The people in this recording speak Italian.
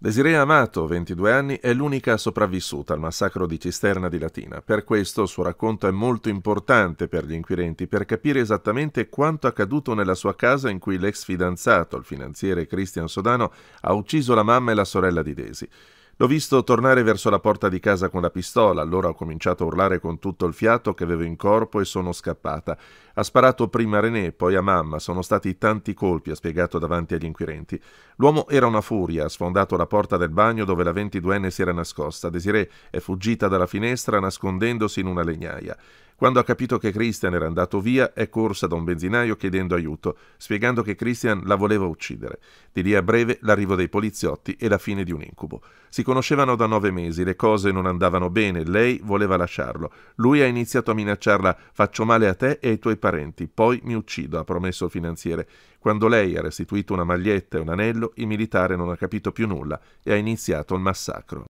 Desiree Amato, 22 anni, è l'unica sopravvissuta al massacro di Cisterna di Latina. Per questo il suo racconto è molto importante per gli inquirenti per capire esattamente quanto accaduto nella sua casa in cui l'ex fidanzato, il finanziere Christian Sodano, ha ucciso la mamma e la sorella di Desi. L'ho visto tornare verso la porta di casa con la pistola, allora ho cominciato a urlare con tutto il fiato che avevo in corpo e sono scappata. Ha sparato prima a René, poi a mamma, sono stati tanti colpi, ha spiegato davanti agli inquirenti. L'uomo era una furia, ha sfondato la porta del bagno dove la ventiduenne si era nascosta. Desiree è fuggita dalla finestra nascondendosi in una legnaia. Quando ha capito che Christian era andato via, è corsa da un benzinaio chiedendo aiuto, spiegando che Christian la voleva uccidere. Di lì a breve l'arrivo dei poliziotti e la fine di un incubo. Si conoscevano da nove mesi, le cose non andavano bene, lei voleva lasciarlo. Lui ha iniziato a minacciarla faccio male a te e ai tuoi parenti, poi mi uccido, ha promesso il finanziere. Quando lei ha restituito una maglietta e un anello, il militare non ha capito più nulla e ha iniziato il massacro.